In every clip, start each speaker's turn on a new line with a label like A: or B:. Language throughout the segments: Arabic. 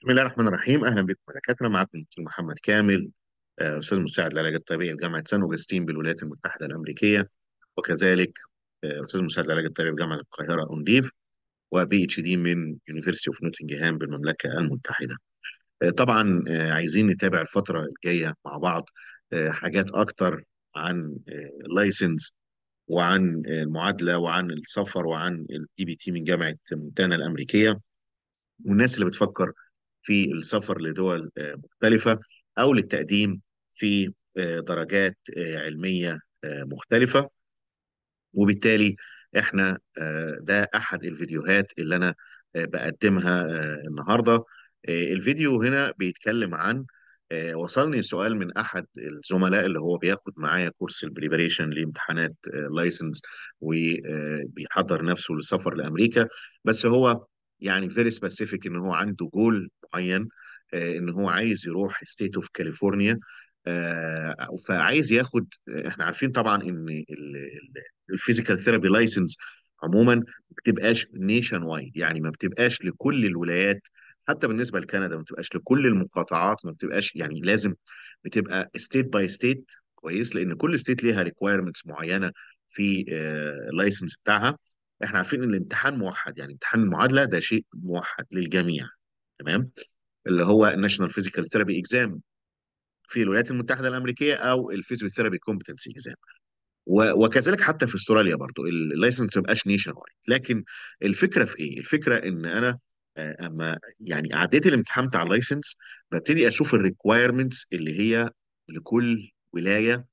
A: بسم الله الرحمن الرحيم اهلا بكم بركاتنا دكاتره الدكتور محمد كامل آه، استاذ مساعد للعلاج الطبيعي في جامعه سان اوجستين بالولايات المتحده الامريكيه وكذلك آه، استاذ مساعد للعلاج الطبيعي في جامعه القاهره اونديف وبي اتش دي من يونيفرستي اوف نوتنجهام بالمملكه المتحده. آه، طبعا عايزين نتابع الفتره الجايه مع بعض حاجات اكتر عن اللايسنس وعن المعادله وعن السفر وعن الدي بي e تي من جامعه مونتانا الامريكيه. والناس اللي بتفكر في السفر لدول آه، مختلفة أو للتقديم في آه، درجات آه، علمية مختلفة وبالتالي احنا ده أحد الفيديوهات اللي أنا بقدمها النهاردة الفيديو هنا بيتكلم عن وصلني سؤال من أحد الزملاء اللي هو بياخد معايا كورس البريبريشن لامتحانات لايسنس وبيحضر نفسه للسفر لأمريكا بس هو يعني فيري سبيسيفيك ان هو عنده جول معين آه، ان هو عايز يروح ستيت اوف كاليفورنيا فعايز ياخد احنا عارفين طبعا ان الفيزيكال ثيرابي لايسنس عموما ما بتبقاش نيشن وايد يعني ما بتبقاش لكل الولايات حتى بالنسبه لكندا ما بتبقاش لكل المقاطعات ما بتبقاش يعني لازم بتبقى ستيت باي ستيت كويس لان كل ستيت ليها ريكوايرمنتس معينه في اللايسنس آه، بتاعها احنا عارفين ان الامتحان موحد يعني امتحان المعادله ده شيء موحد للجميع تمام اللي هو الناشونال فيزيكال ثيرابي اكزام في الولايات المتحده الامريكيه او الفيزيوثيرابي كومبتنسي اكزام وكذلك حتى في استراليا برضو اللايسنس ما نيشن وايد لكن الفكره في ايه؟ الفكره ان انا آه، اما يعني عديت الامتحان بتاع اللايسنس ببتدي اشوف الريكوايرمنتس اللي هي لكل ولايه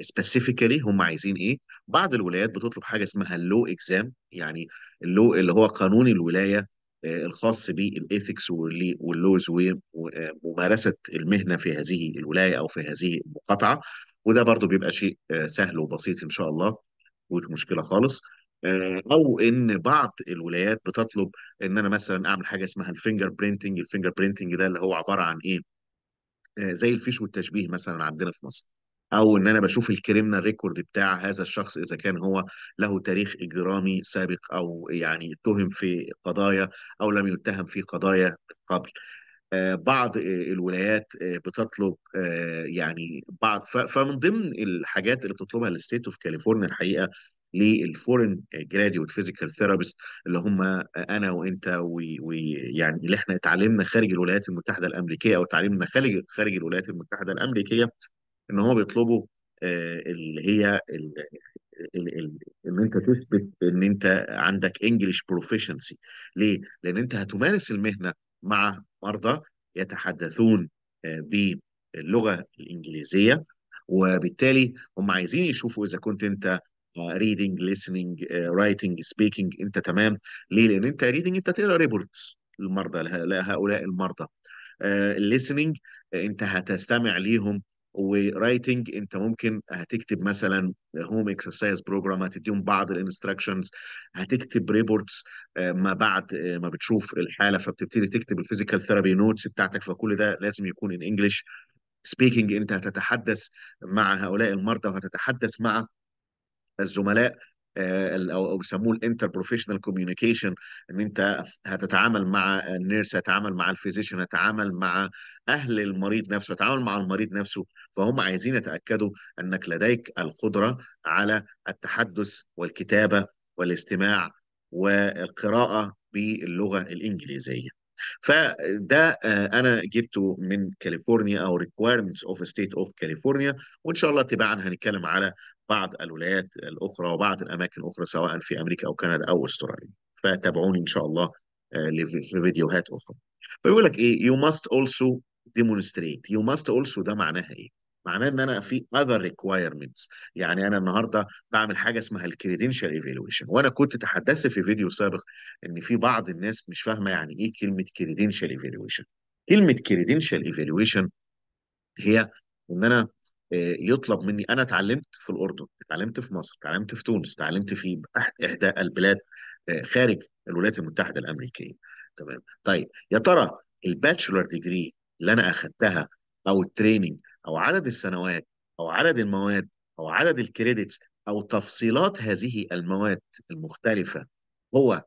A: سبيسيفيكالي آه، هم عايزين ايه بعض الولايات بتطلب حاجه اسمها اللو اكزام يعني اللو اللي هو قانون الولايه آه، الخاص بالايثكس واللوز وممارسه آه، المهنه في هذه الولايه او في هذه المقاطعه وده برضو بيبقى شيء سهل وبسيط ان شاء الله مش مشكله خالص او ان بعض الولايات بتطلب ان انا مثلا اعمل حاجه اسمها الفينجر برينتنج الفينجر برينتنج ده اللي هو عباره عن ايه زي الفيش والتشبيه مثلا عندنا في مصر او ان انا بشوف الكريمنال ريكورد بتاع هذا الشخص اذا كان هو له تاريخ اجرامي سابق او يعني اتهم في قضايا او لم يتهم في قضايا قبل آه، بعض آه، الولايات آه، بتطلب يعني بعض فمن ضمن الحاجات اللي بتطلبها الستيت اوف كاليفورنيا الحقيقه للفورن جراديوت فيزيكال ثيرابيست اللي هم انا وانت ويعني اللي احنا اتعلمنا خارج الولايات المتحده الامريكيه او اتعلمنا خارج خارج الولايات المتحده الامريكيه ان هم بيطلبوا آه، اللي هي ال ال ال ان انت تثبت ان انت عندك انجلش بروفيشنسي ليه؟ لان انت هتمارس المهنه مع مرضى يتحدثون آه، باللغه الانجليزيه وبالتالي هم عايزين يشوفوا اذا كنت انت ريدنج ليسننج رايتنج سبيكنج انت تمام ليه؟ لان انت ريدنج انت تقرا ريبورتس للمرضى لهؤلاء المرضى الليسننج آه، انت هتستمع ليهم ورايتنج انت ممكن هتكتب مثلا هوم اكسرسايز بروجرام هتديهم بعض الانستراكشنز هتكتب ريبورتس آه، ما بعد آه، ما بتشوف الحاله فبتبتدي تكتب الفيزيكال ثيرابي نوتس بتاعتك فكل ده لازم يكون ان انجلش سبيكينج انت هتتحدث مع هؤلاء المرضى وهتتحدث مع الزملاء آه، او بيسموه الانتر بروفيشنال كوميونيكيشن ان انت هتتعامل مع النيرس هتتعامل مع الفيزيشن هتتعامل مع اهل المريض نفسه هتتعامل مع المريض نفسه فهم عايزين يتاكدوا انك لديك القدره على التحدث والكتابه والاستماع والقراءه باللغه الانجليزيه فده آه، انا جبته من كاليفورنيا او ريكويرمنتس اوف ستيت اوف كاليفورنيا وان شاء الله تباعا هنتكلم على بعض الولايات الاخرى وبعض الاماكن الاخرى سواء في امريكا او كندا او استراليا فتابعوني ان شاء الله آه، في فيديوهات اخرى فيقول لك ايه يو ماست اولسو ديمونستريت يو ماست اولسو ده معناها ايه معناه ان انا في اذر ريكوايرمنتس يعني انا النهارده بعمل حاجه اسمها الكريدنشال ايفالويشن وانا كنت تحدثت في فيديو سابق ان في بعض الناس مش فاهمه يعني ايه كلمه كريدنشال ايفالويشن كلمه كريدنشال ايفالويشن هي ان انا يطلب مني انا اتعلمت في الاردن اتعلمت في مصر اتعلمت في تونس اتعلمت في احدى البلاد آه، خارج الولايات المتحده الامريكيه تمام طيب يا ترى الباتشلر ديجري اللي انا اخذتها او التريننج او عدد السنوات او عدد المواد او عدد الكريدتس او تفصيلات هذه المواد المختلفه هو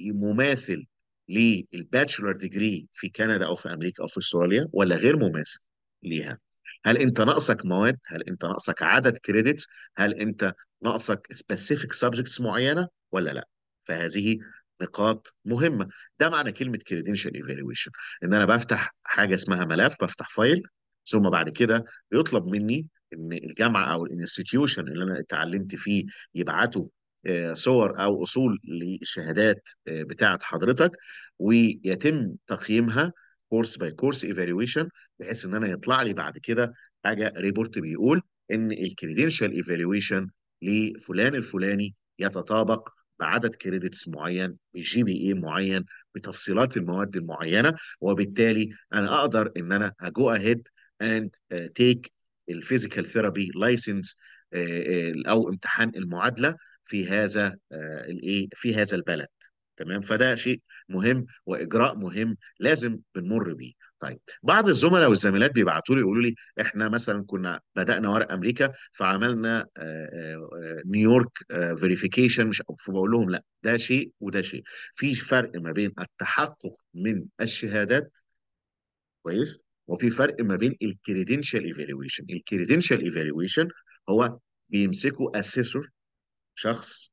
A: مماثل للباتشلر ديجري في كندا او في امريكا او في استراليا ولا غير مماثل ليها هل انت ناقصك مواد هل انت ناقصك عدد كريدتس هل انت ناقصك سبيسيفيك سبجكتس معينه ولا لا فهذه نقاط مهمه ده معنى كلمه كريدنشال ايفالويشن ان انا بفتح حاجه اسمها ملف بفتح فايل ثم بعد كده بيطلب مني ان الجامعه او الانستتيوشن اللي انا اتعلمت فيه يبعتوا آه، صور او اصول للشهادات آه، بتاعه حضرتك ويتم تقييمها كورس باي كورس ايفالويشن بحيث ان انا يطلع لي بعد كده حاجه ريبورت بيقول ان الكريدنشال ايفالويشن لفلان الفلاني يتطابق بعدد كريدتس معين بجي بي اي معين بتفصيلات المواد المعينه وبالتالي انا اقدر ان انا اجو اهيد اند تيك الفيزيكال ثيرابي لايسنس او امتحان المعادله في هذا آه، الايه في هذا البلد تمام فده شيء مهم واجراء مهم لازم بنمر بيه طيب بعض الزملاء والزميلات بيبعتوا لي يقولوا لي احنا مثلا كنا بدانا ورق امريكا فعملنا آه، آه، آه، نيويورك فيريفيكيشن مش فبقول لهم لا ده شيء وده شيء في فرق ما بين التحقق من الشهادات كويس وفي فرق ما بين الكريدنشال ايفالويشن الكريدنشال ايفالويشن هو بيمسكوا اسيسور شخص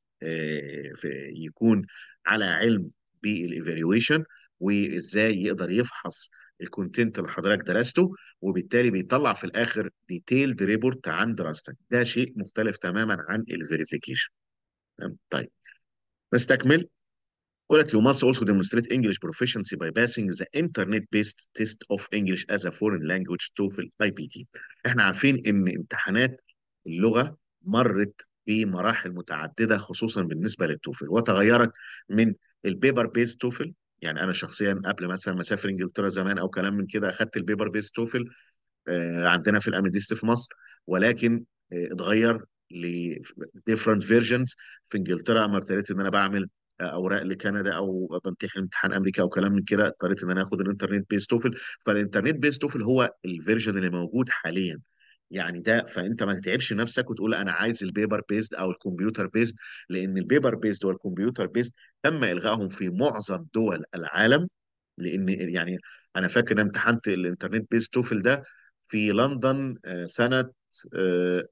A: يكون على علم بالايفالويشن وازاي يقدر يفحص الكونتنت اللي حضرتك درسته وبالتالي بيطلع في الاخر ديتيلد ريبورت عن دراستك ده شيء مختلف تماما عن الفيريفيكيشن طيب نستكمل يقول لك you must also demonstrate English proficiency by passing the internet-based test of English فورين a توفل اي بي تي احنا عارفين ان امتحانات اللغه مرت بمراحل متعدده خصوصا بالنسبه للتوفل وتغيرت من البيبر بيست توفل يعني انا شخصيا قبل مثلا ما اسافر انجلترا زمان او كلام من كده اخدت البيبر بيست توفل آه، عندنا في الاميديست في مصر ولكن آه، اتغير ل different versions في انجلترا اما ابتديت ان انا بعمل آه، اوراق لكندا او بمتحن امتحان امريكا او كلام من كده اضطريت ان انا اخد الانترنت بيست توفل فالانترنت بيست توفل هو الفيرجن اللي موجود حاليا يعني ده فانت ما تتعبش نفسك وتقول انا عايز البيبر بيست او الكمبيوتر بيست لان البيبر بيست والكمبيوتر بيست تم الغائهم في معظم دول العالم لان يعني انا فاكر ان امتحنت الانترنت بيست توفل ده في لندن آه، سنه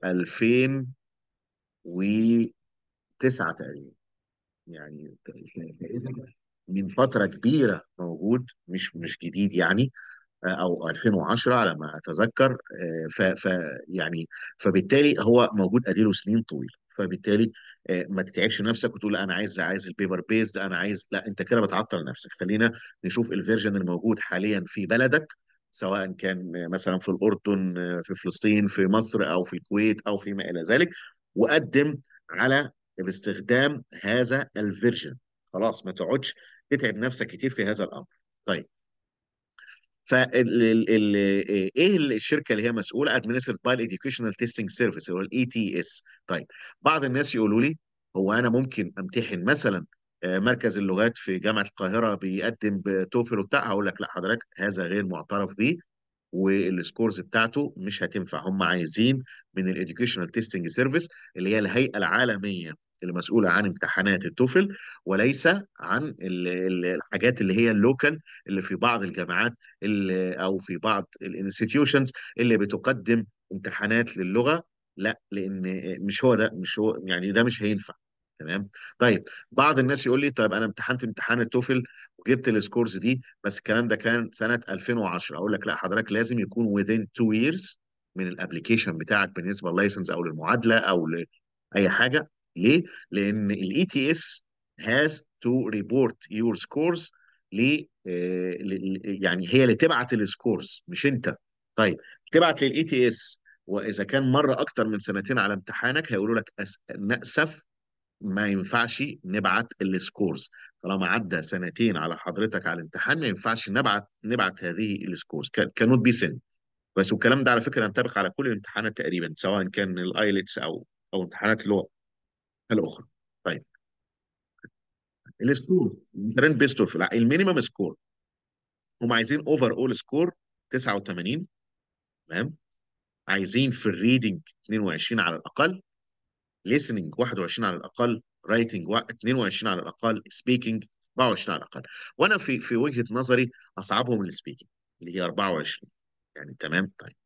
A: 2009 آه، تقريبا يعني إيه من فتره كبيره موجود مش مش جديد يعني او 2010 على ما اتذكر آه، ف, ف يعني فبالتالي هو موجود اديله سنين طويله فبالتالي آه، ما تتعبش نفسك وتقول انا عايز عايز البيبر بيست انا عايز لا انت كده بتعطل نفسك خلينا نشوف الفيرجن الموجود حاليا في بلدك سواء كان مثلا في الاردن في فلسطين في مصر او في الكويت او فيما الى ذلك وقدم على باستخدام هذا الفيرجن خلاص ما تقعدش تتعب نفسك كتير في هذا الامر طيب آه، ايه الشركه اللي هي مسؤوله ادمنستر باي الاديوكيشنال تيستنج سيرفيس اللي هو الاي تي e اس طيب بعض الناس يقولوا لي هو انا ممكن امتحن مثلا آه، مركز اللغات في جامعه القاهره بيقدم بتوفل وبتاع هقول لك لا حضرتك هذا غير معترف بيه والسكورز بتاعته مش هتنفع هم عايزين من الاديوكيشنال تيستنج سيرفيس اللي هي الهيئه العالميه المسؤوله عن امتحانات التوفل وليس عن الحاجات اللي هي اللوكال اللي في بعض الجامعات اللي او في بعض الانستتيوشنز اللي بتقدم امتحانات للغه لا لان مش هو ده مش هو يعني ده مش هينفع تمام طيب بعض الناس يقول لي طيب انا امتحنت امتحان التوفل وجبت السكورز دي بس الكلام ده كان سنه 2010 اقول لك لا حضرتك لازم يكون within two years من الابلكيشن بتاعك بالنسبه لللايسنس او للمعادله او لاي حاجه ليه؟ لأن تي ETS has to report your scores ل آه، يعني هي اللي تبعت السكورز مش أنت. طيب تبعت للاي تي e اس وإذا كان مرة أكتر من سنتين على امتحانك هيقولوا لك نأسف ما ينفعش نبعت السكورز طالما عدى سنتين على حضرتك على الامتحان ما ينفعش نبعت نبعت هذه السكورز كانوت بي سن بس والكلام ده على فكره ينطبق على كل الامتحانات تقريبا سواء كان الايلتس او او امتحانات اللغه الاخرى طيب السكور ترند بيستور في المينيمم سكور هم عايزين اوفر اول سكور 89 تمام عايزين في الريدنج 22 على الاقل ليسننج 21 على الاقل رايتنج 22 على الاقل سبيكنج 24 على الاقل وانا في في وجهه نظري اصعبهم السبيكنج اللي هي 24 يعني تمام طيب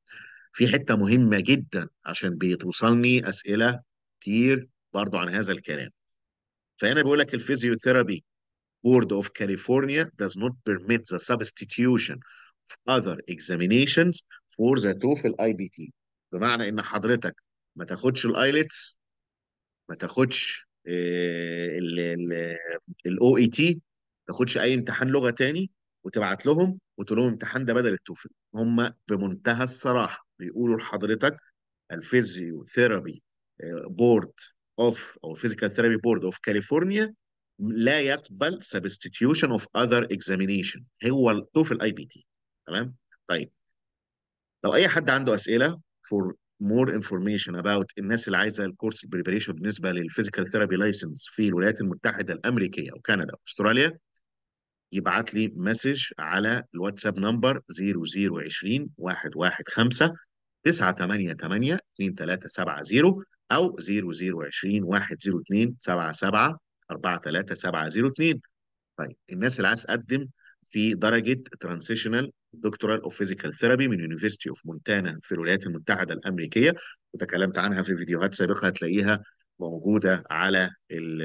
A: في حته مهمه جدا عشان بيتوصلني اسئله كتير برضه عن هذا الكلام فهنا بيقول لك الفيزيوثيرابي Board of California does not permit the substitution of other examinations for the TOEFL IBT بمعنى ان حضرتك ما تاخدش الايلتس ما تاخدش الاو اي تي ما تاخدش اي امتحان لغه تاني وتبعت لهم وتقول لهم الامتحان ده بدل التوفل هم بمنتهى الصراحه بيقولوا لحضرتك الفيزيوثيرابي آه، بورد اوف او فيزيكال ثيرابي بورد اوف كاليفورنيا لا يقبل substitution اوف اذر اكزامينيشن هو التوفل اي بي تي تمام طيب لو اي حد عنده اسئله for more information about الناس اللي عايزه الكورس البريبريشن بالنسبه للفيزيكال ثيرابي لايسنس في الولايات المتحده الامريكيه او كندا او استراليا يبعت لي مسج على الواتساب نمبر 0020 115 988 2370 أو 0020 102 77 43702 طيب الناس اللي عايز تقدم في درجة ترانزيشنال دكتورال اوف فيزيكال ثيرابي من يونيفرستي اوف مونتانا في الولايات المتحدة الأمريكية وتكلمت عنها في فيديوهات سابقة هتلاقيها موجودة على الـ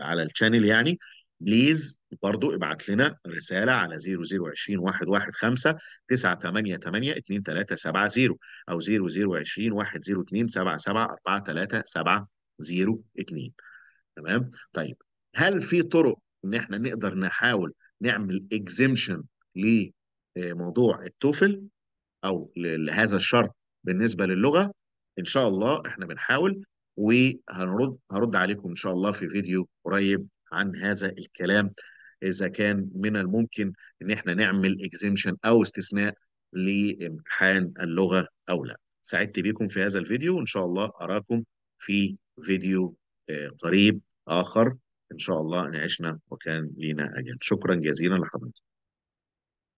A: على الشانل يعني بليز برضو ابعت لنا رسالة على 0020 115 988 2370 أو 0020 102 77 43702 تمام؟ طيب هل في طرق إن إحنا نقدر نحاول نعمل اكزيمشن لموضوع التوفل أو لهذا الشرط بالنسبة للغة؟ إن شاء الله إحنا بنحاول وهنرد هرد عليكم إن شاء الله في فيديو قريب عن هذا الكلام اذا كان من الممكن ان احنا نعمل اكزيمشن او استثناء لامتحان اللغه او لا سعدت بكم في هذا الفيديو وان شاء الله اراكم في فيديو آه، قريب اخر ان شاء الله ان عشنا وكان لينا اجل شكرا جزيلا لحضرتك